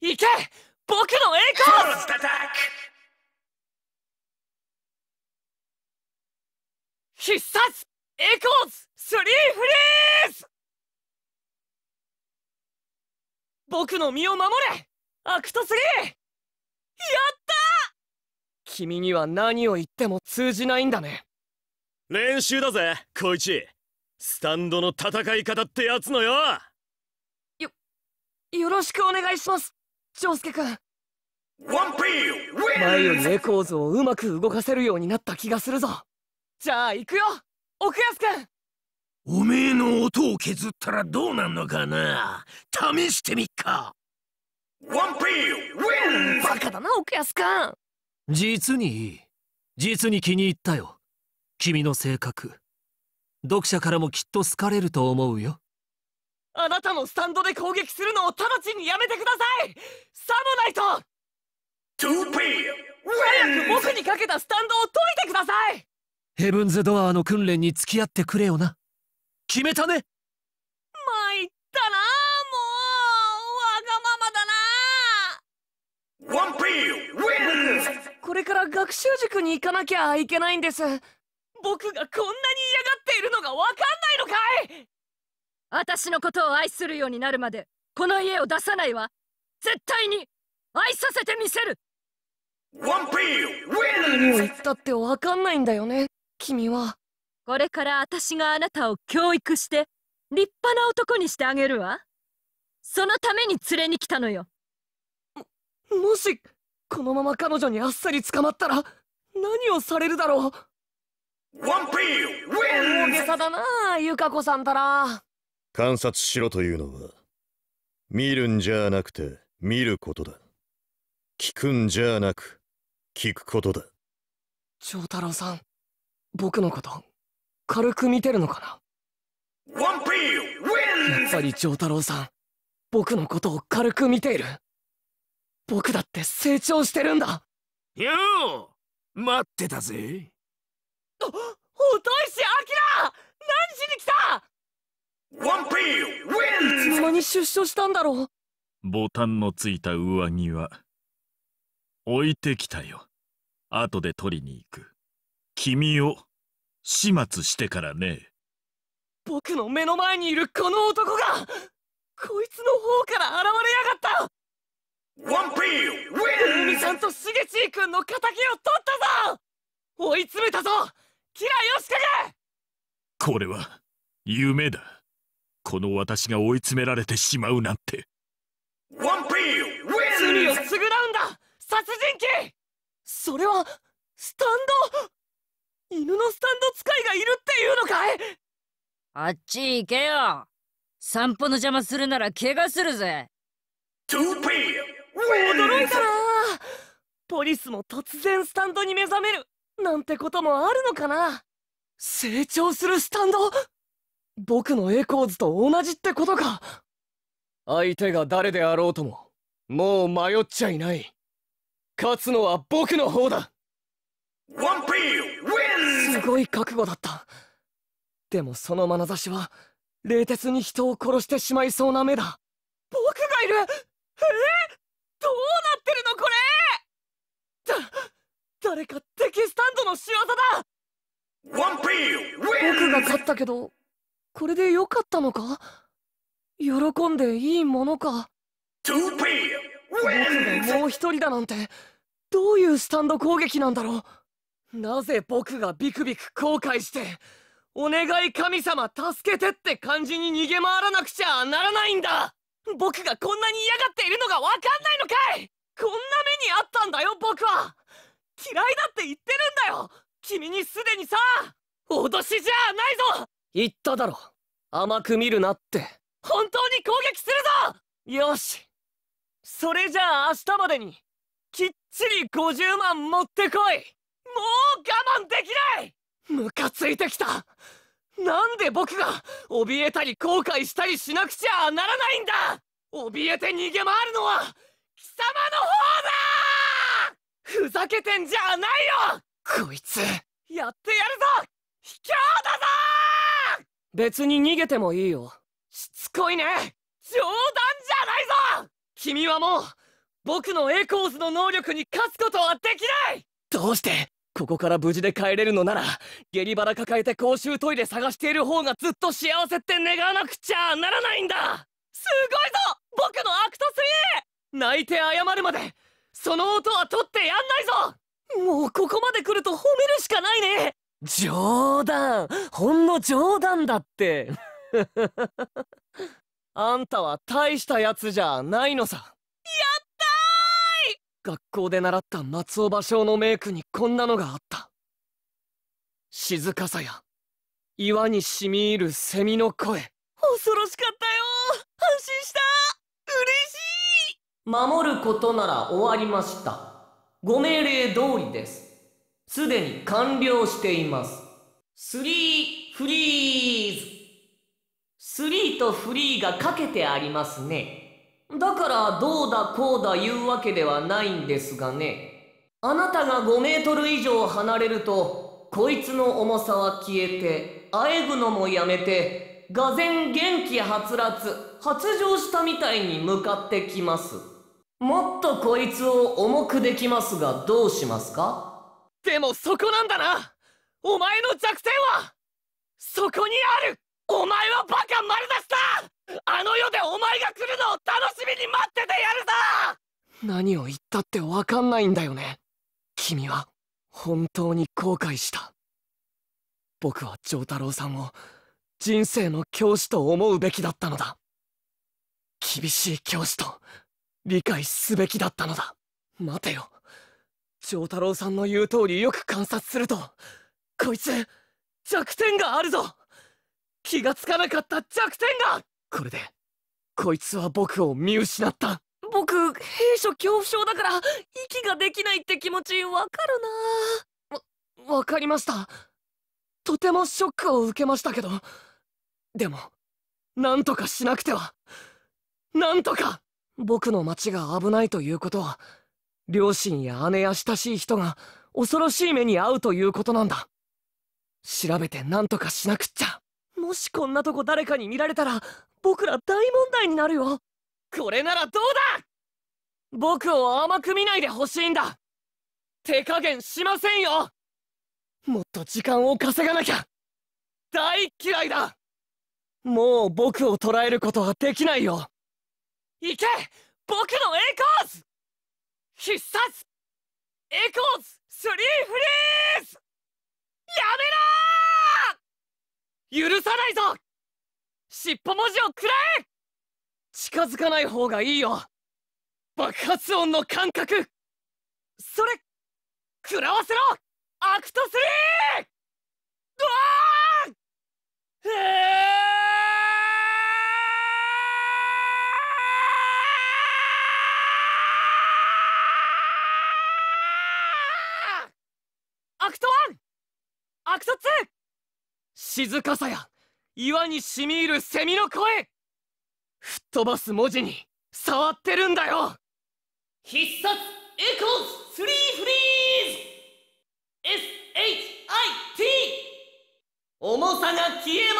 行け僕の栄光フォー必殺ーズスリーフリーズ僕の身を守れアクト3やった君には何を言っても通じないんだね練習だぜコイチスタンドの戦い方ってやつのよよよろしくお願いしますジョウスケ君前よりエコーズをうまく動かせるようになった気がするぞじゃあ行くよ奥安くん。おめえの音を削ったらどうなんのかな試してみっかワンピーウィンバカだな奥安くん。実にいい実に気に入ったよ君の性格読者からもきっと好かれると思うよあなたのスタンドで攻撃するのを直ちにやめてくださいサもナイト早く僕にかけたスタンドを解いてくださいヘブンズ・ドアーの訓練に付き合ってくれよな決めたね参ったなもうわがままだなこれから学習塾に行かなきゃいけないんです僕がこんなに嫌がっているのがわかんないのかい私のことを愛するようになるまでこの家を出さないわ絶対に愛させてみせるワンピーウィンを言ったってわかんないんだよね君はこれから私があなたを教育して立派な男にしてあげるわそのために連れに来たのよももしこのまま彼女にあっさり捕まったら何をされるだろうワンピーウィン大げさだなゆかこさんたら観察しろというのは見るんじゃなくて見ることだ聞くんじゃなく聞くことだ長太郎さん僕のこと軽く見てるのかなワンピーウィンやっぱり長太郎さん僕のことを軽く見ている僕だって成長してるんだよう待ってたぜおお通しアキ何しに来たいつの間に出所したんだろうボタンのついた上着は置いてきたよ後で取りに行く君を始末してからね僕の目の前にいるこの男がこいつの方から現れやがったワンピーウィン海さんとしげちーくんの敵を取ったぞ追い詰めたぞキラヨシカゲこれは夢だこの私が追い詰められてしまうなんてワンピーウィン罪を償うんだ殺人鬼それはスタンド犬のスタンド使いがいるっていうのかいあっち行けよ散歩の邪魔するなら怪我するぜトゥーーピ驚いたなポリスも突然スタンドに目覚めるなんてこともあるのかな成長するスタンド僕のエコーズと同じってことか相手が誰であろうとももう迷っちゃいない勝つのは僕の方だすごい覚悟だったでもその眼差しは冷徹に人を殺してしまいそうな目だ僕がいるえー、どうなってるのこれだ誰か敵スタンドの仕業だ僕が勝ったけどこれでよかったのか喜んでいいものか僕がもう一人だなんてどういうスタンド攻撃なんだろうなぜ僕がビクビク後悔してお願い神様助けてって感じに逃げ回らなくちゃならないんだ僕がこんなに嫌がっているのがわかんないのかいこんな目にあったんだよ僕は嫌いだって言ってるんだよ君にすでにさ脅しじゃないぞ言っただろ甘く見るなって本当に攻撃するぞよしそれじゃあ明日までにきっちり50万持ってこいもう我慢できないムカついてきたなんで僕が怯えたり後悔したりしなくちゃならないんだ怯えて逃げ回るのは貴様の方だふざけてんじゃないよこいつやってやるぞ卑怯だぞ別に逃げてもいいよしつこいね冗談じゃないぞ君はもう僕のエコーズの能力に勝つことはできないどうしてここから無事で帰れるのなら下痢腹抱えて公衆トイレ探している方がずっと幸せって願わなくちゃならないんだすごいぞ僕のアクト 3! 泣いて謝るまでその音は取ってやんないぞもうここまで来ると褒めるしかないね冗談ほんの冗談だって あんたは大したやつじゃないのさやったーい学校で習った松尾芭蕉のメイクにこんなのがあった静かさや岩に染み入るセミの声恐ろしかったよ安心した嬉しい守ることなら終わりましたご命令通りですすでに完了しています。スリーフリーズ。スリーとフリーがかけてありますね。だからどうだこうだ言うわけではないんですがね。あなたが5メートル以上離れると、こいつの重さは消えて、あえぐのもやめて、がぜん元気はつらつ、発情したみたいに向かってきます。もっとこいつを重くできますがどうしますかでもそこなんだなお前の弱点はそこにあるお前はバカ丸出しだあの世でお前が来るのを楽しみに待っててやるぞ何を言ったってわかんないんだよね君は本当に後悔した僕は丈太郎さんを人生の教師と思うべきだったのだ厳しい教師と理解すべきだったのだ待てよ丈太郎さんの言う通りよく観察するとこいつ弱点があるぞ気がつかなかった弱点がこれでこいつは僕を見失った僕兵所恐怖症だから息ができないって気持ちわかるなわ分かりましたとてもショックを受けましたけどでもなんとかしなくてはなんとか僕の町が危ないということは両親や姉や親しい人が恐ろしい目に遭うということなんだ調べて何とかしなくっちゃもしこんなとこ誰かに見られたら僕ら大問題になるよこれならどうだ僕を甘く見ないでほしいんだ手加減しませんよもっと時間を稼がなきゃ大嫌いだもう僕を捕らえることはできないよ行け僕の栄光必殺エコーズスリーフリーズやめろー許さないぞ尻尾文字をくれ近づかない方がいいよ爆発音の感覚それ食らわせろアクト 3! うわーえーアクト1アクト2静かさや岩に染み入るセミの声吹っ飛ばす文字に触ってるんだよ必殺エコーズーフリーズ SHIT 重さが消えま